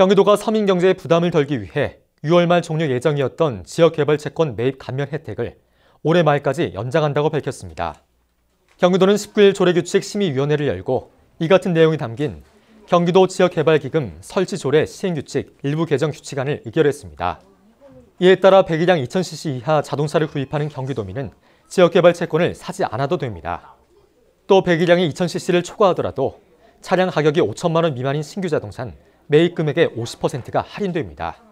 경기도가 서민 경제에 부담을 덜기 위해 6월 말 종료 예정이었던 지역개발채권 매입 감면 혜택을 올해 말까지 연장한다고 밝혔습니다. 경기도는 19일 조례규칙 심의위원회를 열고 이 같은 내용이 담긴 경기도 지역개발기금 설치조례 시행규칙 일부 개정 규칙안을 의결했습니다. 이에 따라 배기량 2000cc 이하 자동차를 구입하는 경기도민은 지역개발 채권을 사지 않아도 됩니다. 또 배기량이 2000cc를 초과하더라도 차량 가격이 5천만 원 미만인 신규 자동차는 매입 금액의 50%가 할인됩니다.